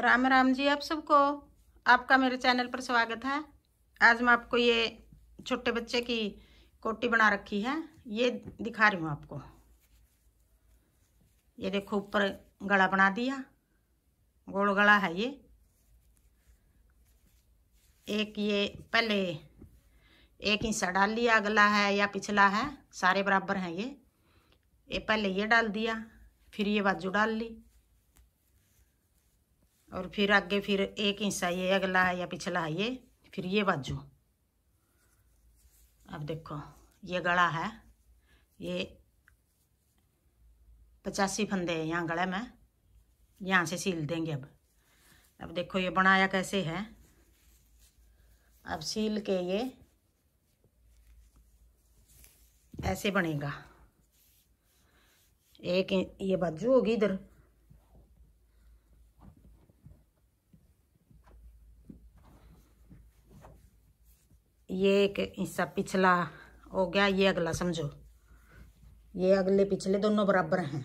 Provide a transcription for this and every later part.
राम राम जी आप सबको आपका मेरे चैनल पर स्वागत है आज मैं आपको ये छोटे बच्चे की कोटी बना रखी है ये दिखा रही हूँ आपको ये देखो ऊपर गला बना दिया गोल गला है ये एक ये पहले एक हिस्सा डाल लिया अगला है या पिछला है सारे बराबर हैं ये ये पहले ये डाल दिया फिर ये बाजू डाल ली और फिर आगे फिर एक इंच आइए अगला या पिछला आइए फिर ये बाजू अब देखो ये गला है ये पचासी फंदे हैं यहाँ गले में यहाँ से सील देंगे अब अब देखो ये बनाया कैसे है अब सील के ये ऐसे बनेगा एक ये बाजू होगी इधर ये एक हिस्सा पिछला हो गया ये अगला समझो ये अगले पिछले दोनों बराबर हैं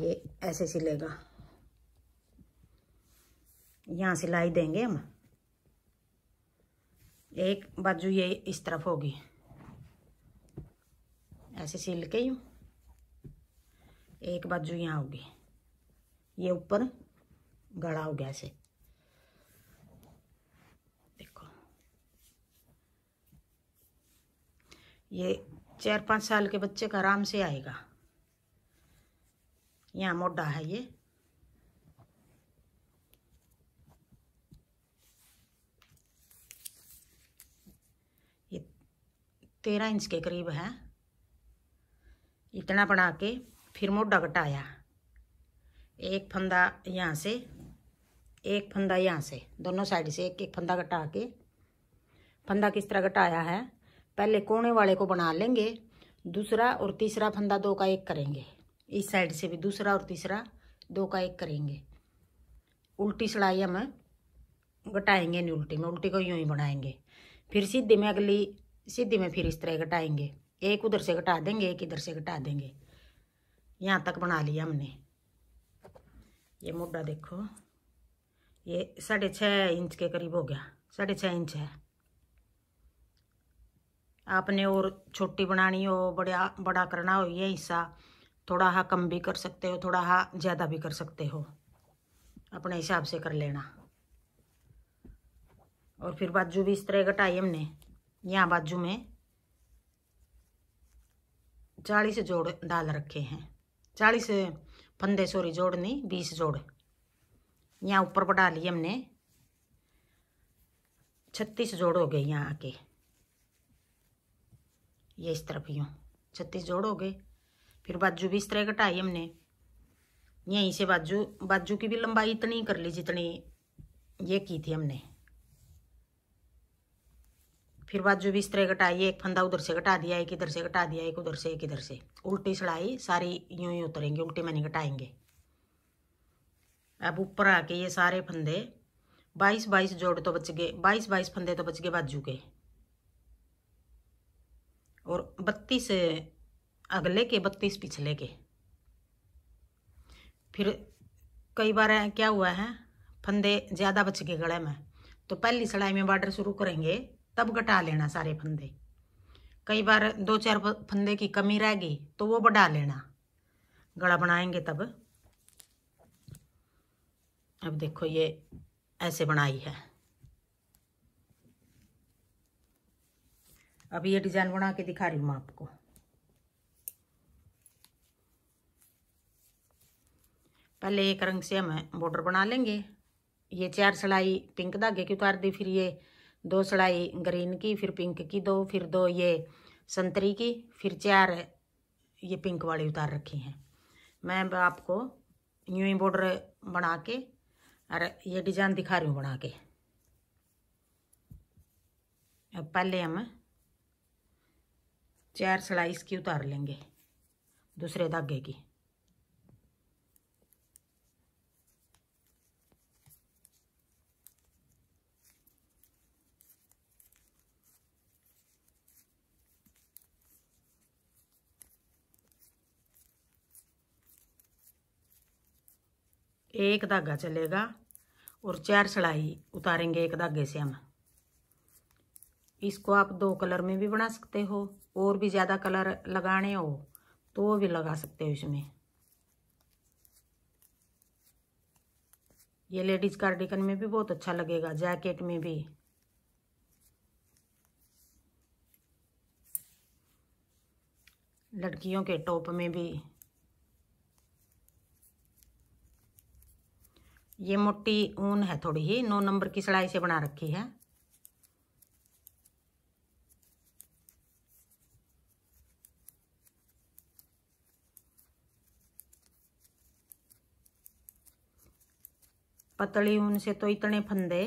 ये ऐसे सिलेगा यहाँ सिलाई देंगे हम एक बाजू ये इस तरफ होगी ऐसे सिल के यूँ एक बाजू यहाँ होगी ये ऊपर गड़ा हो गया ऐसे ये चार पाँच साल के बच्चे का आराम से आएगा यहाँ मोडा है ये ये तेरह इंच के करीब है इतना बना के फिर मोडा कटाया एक फंदा यहाँ से एक फंदा यहाँ से दोनों साइड से एक एक फंदा कटा के फंदा किस तरह कटाया है पहले कोने वाले को बना लेंगे दूसरा और तीसरा फंदा दो का एक करेंगे इस साइड से भी दूसरा और तीसरा दो का एक करेंगे उल्टी सिलाई हम घटाएंगे नहीं उल्टी में उल्टी को यूं ही बनाएंगे फिर सीधी में अगली सीधी में फिर इस तरह घटाएंगे एक उधर से घटा देंगे एक इधर से घटा देंगे यहाँ तक बना लिया हमने ये मोटा देखो ये साढ़े छः इंच के करीब हो गया साढ़े छः इंच है आपने और छोटी बनानी हो बड़ा बड़ा करना हो ये हिस्सा थोड़ा हा कम भी कर सकते हो थोड़ा हा ज़्यादा भी कर सकते हो अपने हिसाब से कर लेना और फिर बाजू भी इस तरह घटाई हमने यहाँ बाजू में चालीस जोड़ डाल रखे हैं चालीस फंदे सॉरी जोड़ नहीं बीस जोड़ यहाँ ऊपर बढ़ा लिए हमने छत्तीस जोड़ हो गए यहाँ आके ये इस तरफ यूँ छत्तीस जोड़ोगे फिर बाजू भी इस तरह कटाई हमने यहीं से बाजू बाजू की भी लंबाई इतनी कर ली जितनी ये की थी हमने फिर बाजू भी इस तरह कटाई एक फंदा उधर से कटा दिया एक इधर से कटा दिया एक उधर से एक इधर से उल्टी सिलाई सारी यूं ही उतरेंगे उल्टी मैंने कटाएंगे अब ऊपर आके ये सारे फंदे बाईस बाईस जोड़ तो बच गए बाईस बाईस फंदे तो बच गए बाजू के और बत्तीस अगले के बत्तीस पिछले के फिर कई बार क्या हुआ है फंदे ज़्यादा बच गए गले में तो पहली सिलाई में बॉर्डर शुरू करेंगे तब घटा लेना सारे फंदे कई बार दो चार फंदे की कमी रह गई तो वो बढ़ा लेना गला बनाएंगे तब अब देखो ये ऐसे बनाई है अब ये डिज़ाइन बना के दिखा रही हूँ मैं आपको पहले एक रंग से हम बॉर्डर बना लेंगे ये चार सिलाई पिंक धागे की उतार दी फिर ये दो सिलाई ग्रीन की फिर पिंक की दो फिर दो ये संतरी की फिर चार ये पिंक वाली उतार रखी हैं मैं आपको यूं ही बॉर्डर बना के और ये डिज़ाइन दिखा रही हूँ बना के अब पहले हम चार सिलाई इसकी उतार लेंगे दूसरे धागे की एक धागा चलेगा और चार सिलाई उतारेंगे एक धागे से हम इसको आप दो कलर में भी बना सकते हो और भी ज़्यादा कलर लगाने हो तो वो भी लगा सकते हो इसमें ये लेडीज कार्डिकन में भी बहुत अच्छा लगेगा जैकेट में भी लड़कियों के टॉप में भी ये मोटी ऊन है थोड़ी ही नौ नंबर की सिलाई से बना रखी है पतली ऊन से तो इतने फंदे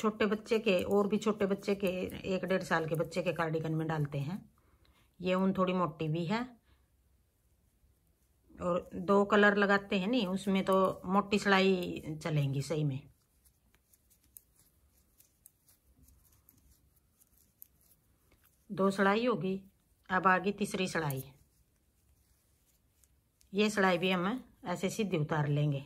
छोटे बच्चे के और भी छोटे बच्चे के एक डेढ़ साल के बच्चे के कार्डिगन में डालते हैं ये ऊन थोड़ी मोटी भी है और दो कलर लगाते हैं नहीं उसमें तो मोटी सिलाई चलेंगी सही में दो सिलाई होगी अब आ गई तीसरी सिलाई ये सिलाई भी हम ऐसे सीधी उतार लेंगे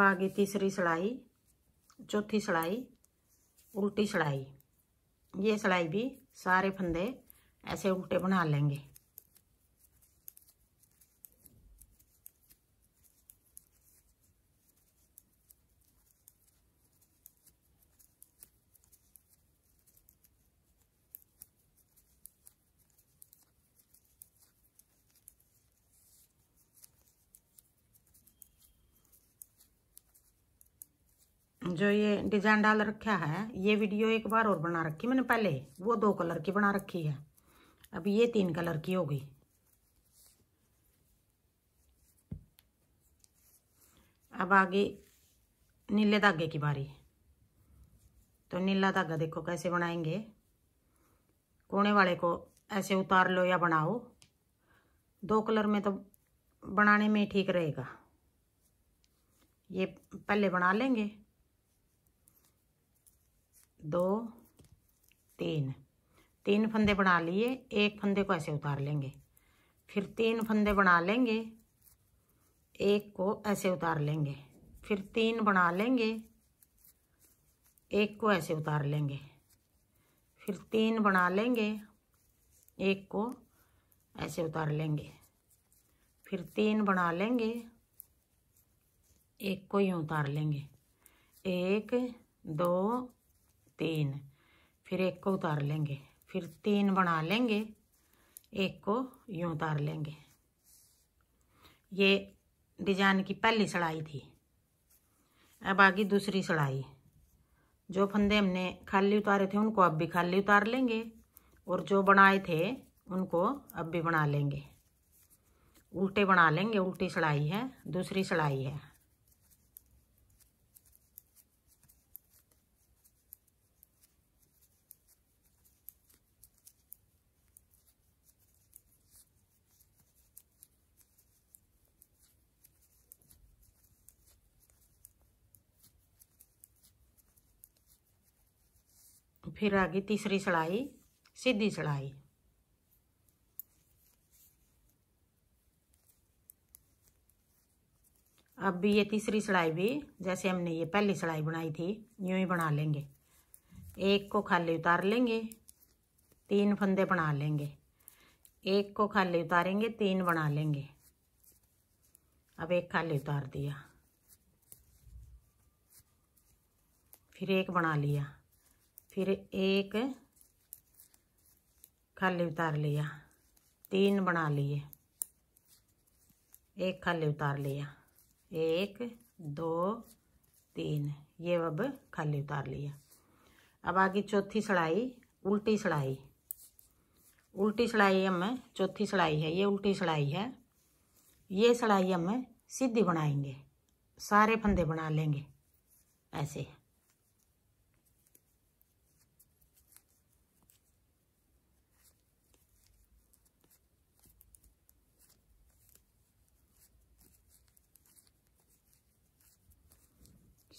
अब आगे तीसरी सिलाई चौथी सिलाई उल्टी सिलाई ये सिलाई भी सारे फंदे ऐसे उल्टे बना लेंगे जो ये डिजाइन डाल रखा है ये वीडियो एक बार और बना रखी मैंने पहले वो दो कलर की बना रखी है अब ये तीन कलर की होगी अब आगे नीले धागे की बारी तो नीला धागा देखो कैसे बनाएंगे कोने वाले को ऐसे उतार लो या बनाओ दो कलर में तो बनाने में ठीक रहेगा ये पहले बना लेंगे दो तीन तीन फंदे बना लिए एक फंदे को ऐसे उतार लेंगे फिर तीन फंदे बना लेंगे एक को ऐसे उतार लेंगे फिर तीन बना लेंगे एक को ऐसे उतार लेंगे फिर तीन बना लेंगे एक को ऐसे उतार लेंगे फिर तीन बना लेंगे एक को यूँ उतार लेंगे एक दो तीन फिर एक को उतार लेंगे फिर तीन बना लेंगे एक को यूं उतार लेंगे ये डिजाइन की पहली सड़ाई थी अब आगे दूसरी सड़ाई जो फंदे हमने खाली उतारे थे उनको अब भी खाली उतार लेंगे और जो बनाए थे उनको अब भी बना लेंगे उल्टे बना लेंगे उल्टी सड़ाई है दूसरी सड़ाई है फिर आ गई तीसरी सिलाई सीधी सिलाई अब भी ये तीसरी सिलाई भी जैसे हमने ये पहली सिलाई बनाई थी यूं ही बना लेंगे एक को खाली उतार लेंगे तीन फंदे बना लेंगे एक को खाली उतारेंगे तीन बना लेंगे अब एक खाली उतार दिया फिर एक बना लिया फिर एक खाली उतार लिया तीन बना लिए एक खाली उतार लिया एक दो तीन ये अब खाली उतार लिया अब आगे चौथी सड़ाई उल्टी सड़ाई उल्टी सड़ाई हम चौथी सड़ाई है ये उल्टी सड़ाई है ये सड़ाई हम सीधी बनाएंगे सारे फंदे बना लेंगे ऐसे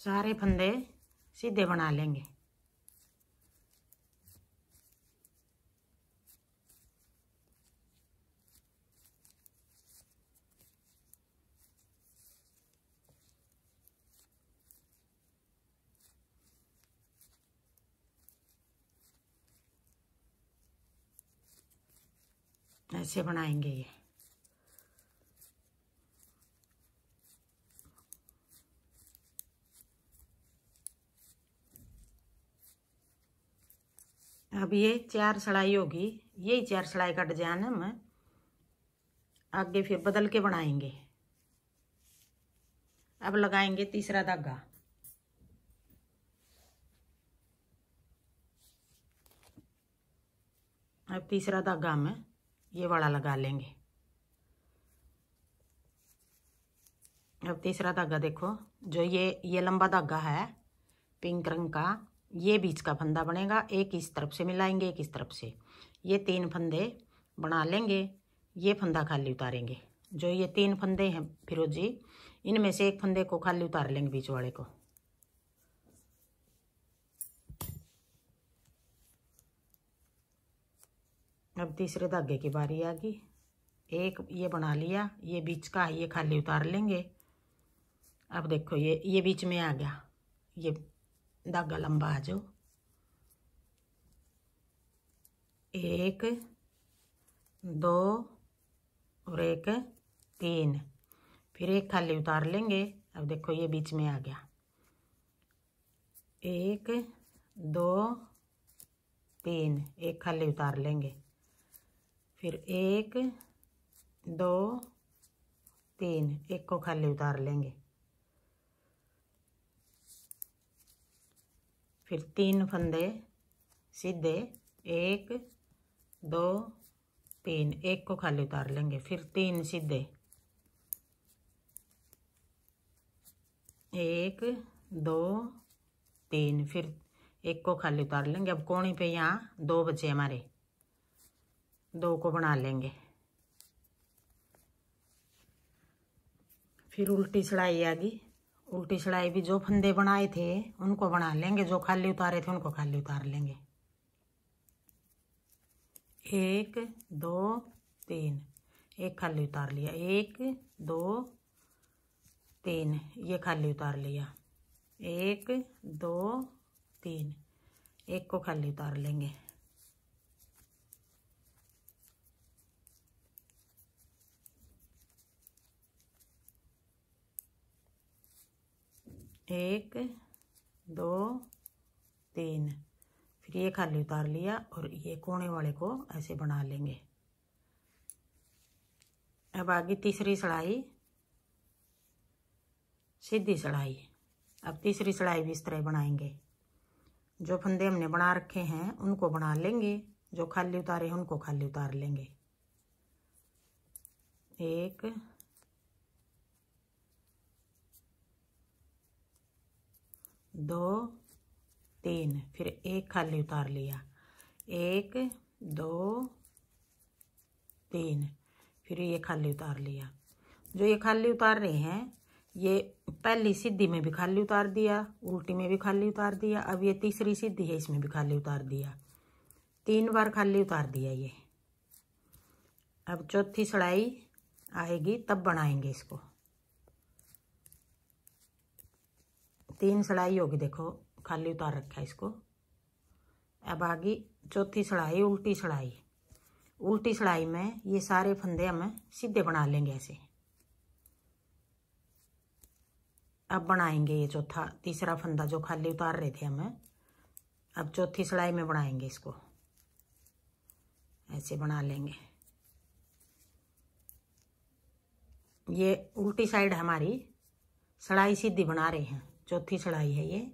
सारे फंदे सीधे बना लेंगे ऐसे बनाएंगे ये अब ये चार सड़ाई होगी यही चार सड़ाई का डिजाइन हम आगे फिर बदल के बनाएंगे अब लगाएंगे तीसरा धागा अब तीसरा धागा हम ये वाला लगा लेंगे अब तीसरा धागा देखो जो ये ये लंबा धागा है पिंक रंग का ये बीच का फंदा बनेगा एक इस तरफ से मिलाएंगे एक इस तरफ से ये तीन फंदे बना लेंगे ये फंदा खाली उतारेंगे जो ये तीन फंदे हैं फिरोज जी इनमें से एक फंदे को खाली उतार लेंगे बीच वाले को अब तीसरे धागे की बारी आ गई एक ये बना लिया ये बीच का ये खाली उतार लेंगे अब देखो ये ये बीच में आ गया ये धागा लंबा आ जाओ एक दो और एक तीन फिर एक खाली उतार लेंगे अब देखो ये बीच में आ गया एक दो तीन एक खाली उतार लेंगे फिर एक दो तीन एक को खाली उतार लेंगे फिर तीन फंदे सीधे एक दो तीन एक को खाली उतार लेंगे फिर तीन सीधे एक दो तीन फिर एक को खाली उतार लेंगे अब कोणी पे यहाँ दो बचे हमारे दो को बना लेंगे फिर उल्टी सड़ाई आ गई उल्टी सिलाई भी जो फंदे बनाए थे उनको बना लेंगे जो खाली उतारे थे उनको खाली उतार लेंगे एक दो तीन एक खाली उतार लिया एक दो तीन ये खाली उतार लिया एक दो तीन एक को खाली उतार लेंगे एक दो तीन फिर ये खाली उतार लिया और ये कोने वाले को ऐसे बना लेंगे अब आगे तीसरी सड़ाई सीधी सड़ाई अब तीसरी सड़ाई भी इस तरह बनाएंगे जो फंदे हमने बना रखे हैं उनको बना लेंगे जो खाली उतारे हैं उनको खाली उतार लेंगे एक दो तीन फिर एक खाली उतार लिया एक दो तीन फिर ये खाली उतार लिया जो ये खाली उतार रहे हैं ये पहली सीधी में भी खाली उतार दिया उल्टी में भी खाली उतार दिया अब ये तीसरी सीधी है इसमें भी खाली उतार दिया तीन बार खाली उतार दिया ये अब चौथी सड़ाई आएगी तब बनाएंगे इसको तीन सड़ाई होगी देखो खाली उतार रखा है इसको अब आ गई चौथी सड़ाई उल्टी सड़ाई उल्टी सड़ाई में ये सारे फंदे हम सीधे बना लेंगे ऐसे अब बनाएंगे ये चौथा तीसरा फंदा जो खाली उतार रहे थे हम अब चौथी सड़ाई में बनाएंगे इसको ऐसे बना लेंगे ये उल्टी साइड हमारी सड़ाई सीधी बना रहे हैं चौथी चढ़ाई है ये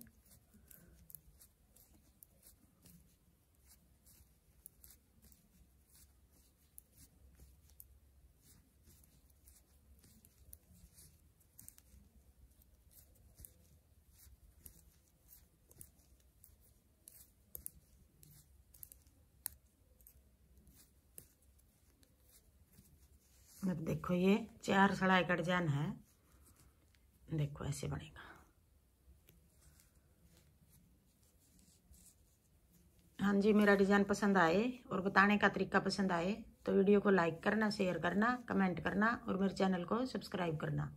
अब देखो ये चार सड़ाई का डिजाइन है देखो ऐसे बनेगा हाँ जी मेरा डिज़ाइन पसंद आए और बताने का तरीका पसंद आए तो वीडियो को लाइक करना शेयर करना कमेंट करना और मेरे चैनल को सब्सक्राइब करना